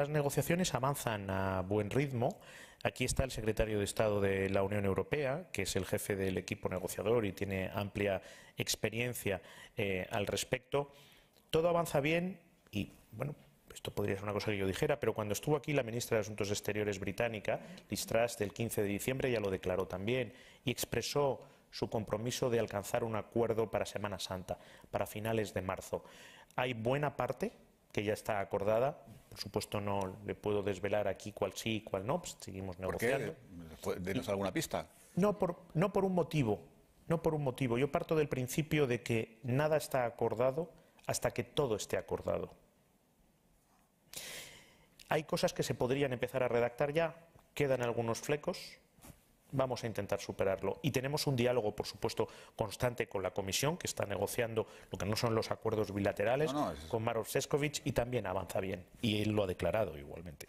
Las negociaciones avanzan a buen ritmo. Aquí está el secretario de Estado de la Unión Europea, que es el jefe del equipo negociador y tiene amplia experiencia eh, al respecto. Todo avanza bien y, bueno, esto podría ser una cosa que yo dijera, pero cuando estuvo aquí la ministra de Asuntos Exteriores británica, Liz Truss, del 15 de diciembre, ya lo declaró también y expresó su compromiso de alcanzar un acuerdo para Semana Santa, para finales de marzo. Hay buena parte que ya está acordada, por supuesto, no le puedo desvelar aquí cuál sí y cuál no, pues seguimos negociando. ¿Por ¿Denos alguna pista? No por, no por un motivo, no por un motivo. Yo parto del principio de que nada está acordado hasta que todo esté acordado. Hay cosas que se podrían empezar a redactar ya, quedan algunos flecos, vamos a intentar superarlo. Y tenemos un diálogo, por supuesto, constante con la Comisión, que está negociando lo que no son los acuerdos bilaterales, con Maros Sescovich y también avanza bien. Y él lo ha declarado igualmente.